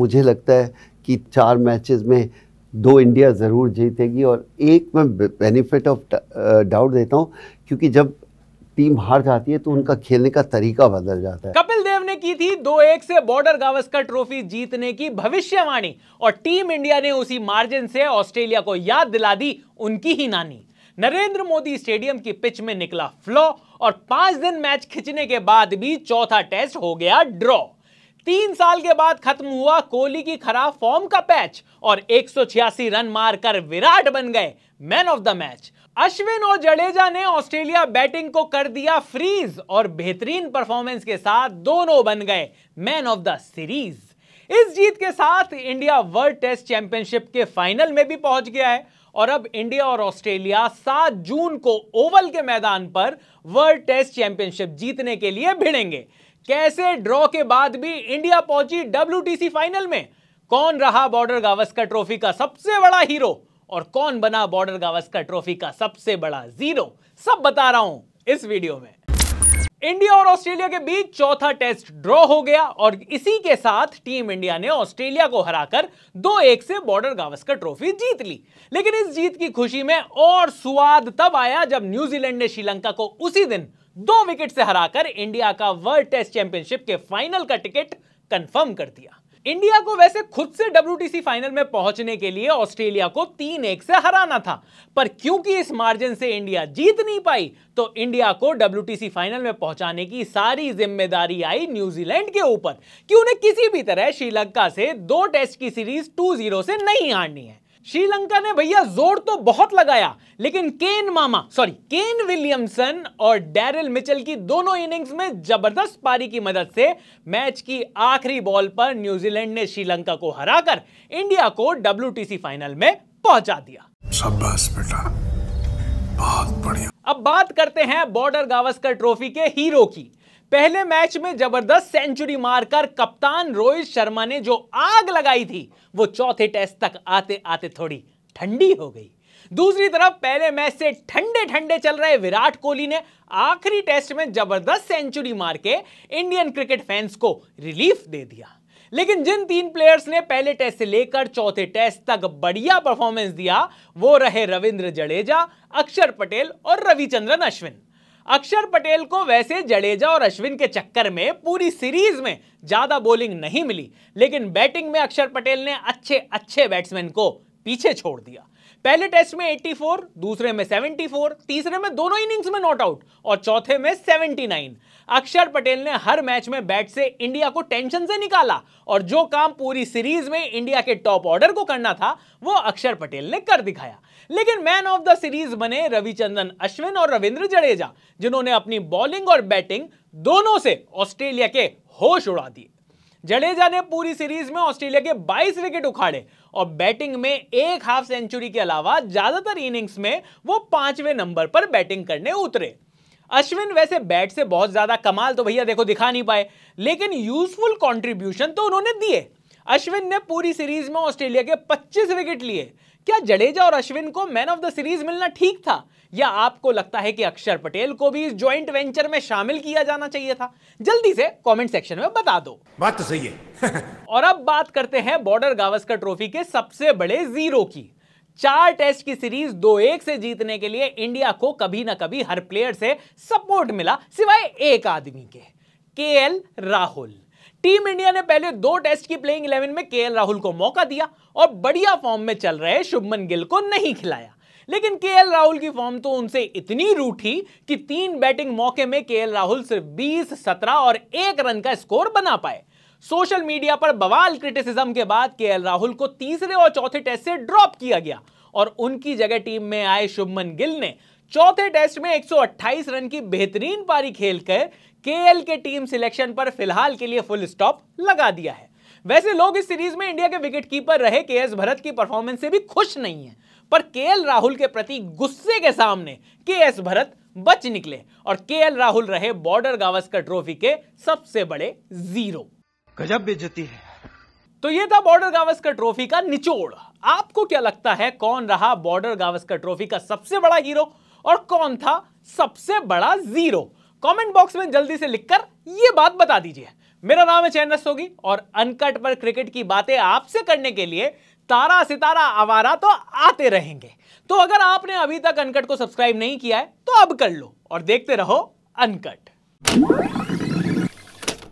मुझे लगता है कि चार मैचेस में दो इंडिया ज़रूर जीतेगी और एक मैं बेनिफिट ऑफ डाउट देता हूँ क्योंकि जब टीम हार जाती है तो उनका खेलने का तरीका बदल जाता है कपिल देव ने की थी दो एक से बॉर्डर गावस्कर ट्रॉफी जीतने की भविष्यवाणी और टीम इंडिया ने उसी मार्जिन से ऑस्ट्रेलिया को याद दिला दी उनकी ही नानी नरेंद्र मोदी स्टेडियम की पिच में निकला फ्लॉ और पांच दिन मैच खिंचने के बाद भी चौथा टेस्ट हो गया ड्रॉ तीन साल के बाद खत्म हुआ कोहली की खराब फॉर्म का पैच और एक रन मारकर विराट बन गए man of the match Ashwin और जडेजा ने ऑस्ट्रेलिया बैटिंग को कर दिया फ्रीज और बेहतरीन परफॉर्मेंस के साथ दोनों बन गए मैन ऑफ द सीरीज इस जीत के साथ इंडिया वर्ल्ड टेस्ट चैंपियनशिप के फाइनल में भी पहुंच गया है और अब इंडिया और ऑस्ट्रेलिया 7 जून को ओवल के मैदान पर वर्ल्ड टेस्ट चैंपियनशिप जीतने के लिए भिड़ेंगे कैसे ड्रॉ के बाद भी इंडिया पहुंची डब्ल्यू फाइनल में कौन रहा बॉर्डर गावस्कर ट्रॉफी का सबसे बड़ा हीरो और कौन बना बॉर्डर गावस्कर ट्रॉफी का सबसे बड़ा जीरो सब बता रहा हूं इस वीडियो में इंडिया और ऑस्ट्रेलिया के बीच चौथा टेस्ट ड्रॉ हो गया और इसी के साथ टीम इंडिया ने ऑस्ट्रेलिया को हराकर दो एक से बॉर्डर गावस्कर ट्रॉफी जीत ली लेकिन इस जीत की खुशी में और स्वाद तब आया जब न्यूजीलैंड ने श्रीलंका को उसी दिन दो विकेट से हराकर इंडिया का वर्ल्ड टेस्ट चैंपियनशिप के फाइनल का टिकट कंफर्म कर दिया इंडिया को वैसे खुद से डब्ल्यू फाइनल में पहुंचने के लिए ऑस्ट्रेलिया को तीन एक से हराना था पर क्योंकि इस मार्जिन से इंडिया जीत नहीं पाई तो इंडिया को डब्ल्यूटीसी फाइनल में पहुंचाने की सारी जिम्मेदारी आई न्यूजीलैंड के ऊपर कि उन्हें किसी भी तरह श्रीलंका से दो टेस्ट की सीरीज टू जीरो से नहीं हारनी है श्रीलंका ने भैया जोर तो बहुत लगाया लेकिन केन मामा सॉरी केन विलियमसन और डेरिल मिचल की दोनों इनिंग्स में जबरदस्त पारी की मदद से मैच की आखिरी बॉल पर न्यूजीलैंड ने श्रीलंका को हराकर इंडिया को डब्ल्यू फाइनल में पहुंचा दिया बेटा बहुत बढ़िया अब बात करते हैं बॉर्डर गावस्कर ट्रॉफी के हीरो की पहले मैच में जबरदस्त सेंचुरी मारकर कप्तान रोहित शर्मा ने जो आग लगाई थी वो चौथे टेस्ट तक आते आते थोड़ी ठंडी हो गई दूसरी तरफ पहले मैच से ठंडे ठंडे चल रहे विराट कोहली ने आखिरी टेस्ट में जबरदस्त सेंचुरी मार के इंडियन क्रिकेट फैंस को रिलीफ दे दिया लेकिन जिन तीन प्लेयर्स ने पहले टेस्ट से लेकर चौथे टेस्ट तक बढ़िया परफॉर्मेंस दिया वो रहे रविंद्र जडेजा अक्षर पटेल और रविचंद्रन अश्विन अक्षर पटेल को वैसे जडेजा और अश्विन के चक्कर में पूरी सीरीज में ज्यादा बॉलिंग नहीं मिली लेकिन बैटिंग में अक्षर पटेल ने अच्छे अच्छे बैट्समैन को पीछे छोड़ दिया पहले टेस्ट में 84, दूसरे में 74, तीसरे में दोनों इनिंग्स में नॉट आउट और चौथे में 79। अक्षर पटेल ने हर मैच में बैट से इंडिया को टेंशन से निकाला और जो काम पूरी सीरीज में इंडिया के टॉप ऑर्डर को करना था वो अक्षर पटेल ने कर दिखाया लेकिन मैन ऑफ द सीरीज बने रविचंद्रन अश्विन और रविंद्र जडेजा जिन्होंने अपनी बॉलिंग और बैटिंग दोनों से ऑस्ट्रेलिया के होश उड़ा दिए जडेजा ने पूरी सीरीज में ऑस्ट्रेलिया के 22 विकेट उखाड़े और बैटिंग में एक हाफ सेंचुरी के अलावा ज्यादातर इनिंग्स में वो पांचवें नंबर पर बैटिंग करने उतरे अश्विन वैसे बैट से बहुत ज्यादा कमाल तो भैया देखो दिखा नहीं पाए लेकिन यूजफुल कॉन्ट्रीब्यूशन तो उन्होंने दिए अश्विन ने पूरी सीरीज में ऑस्ट्रेलिया के 25 विकेट लिए क्या जडेजा और अश्विन को मैन ऑफ द सीरीज मिलना ठीक था या आपको लगता है कि अक्षर पटेल को भी इस ज्वाइंट वेंचर में शामिल किया जाना चाहिए था जल्दी से कमेंट सेक्शन में बता दो बात तो सही है और अब बात करते हैं बॉर्डर गावस्कर ट्रॉफी के सबसे बड़े जीरो की चार टेस्ट की सीरीज दो एक से जीतने के लिए इंडिया को कभी ना कभी हर प्लेयर से सपोर्ट मिला सिवाय एक आदमी के के राहुल टीम इंडिया ने पहले दो टेस्ट की प्लेइंग 11 में केएल राहुल को मौका दिया और बढ़िया फॉर्म में चल रहे शुभमन गिल को नहीं खिलाया लेकिन केएल राहुल की फॉर्म तो उनसे इतनी रूठी कि तीन बैटिंग मौके में केएल राहुल सिर्फ 20, 17 और एक रन का स्कोर बना पाए सोशल मीडिया पर बवाल क्रिटिसिज्म के बाद के राहुल को तीसरे और चौथे टेस्ट से ड्रॉप किया गया और उनकी जगह टीम में आए शुभमन गिल ने चौथे टेस्ट में 128 रन की बेहतरीन पारी खेलकर केएल के टीम सिलेक्शन पर फिलहाल के लिए फुल स्टॉप लगा दिया है वैसे लोग इस सीरीज में इंडिया के विकेटकीपर रहे के एस भरत की परफॉर्मेंस से भी खुश नहीं है पर केएल राहुल के प्रति गुस्से के सामने के एस भरत बच निकले और एल राहुल रहे बॉर्डर गावस्कर ट्रॉफी के सबसे बड़े जीरो गजब बेजती है तो ये था बॉर्डर गावस्कर ट्रॉफी का निचोड़ आपको क्या लगता है कौन रहा बॉर्डर गावस्कर ट्रॉफी का सबसे बड़ा हीरो और कौन था सबसे बड़ा जीरो कमेंट बॉक्स में जल्दी से लिखकर यह बात बता दीजिए मेरा नाम है चैन होगी और अनकट पर क्रिकेट की बातें आपसे करने के लिए तारा सितारा आवारा तो आते रहेंगे तो अगर आपने अभी तक अनकट को सब्सक्राइब नहीं किया है तो अब कर लो और देखते रहो अनकट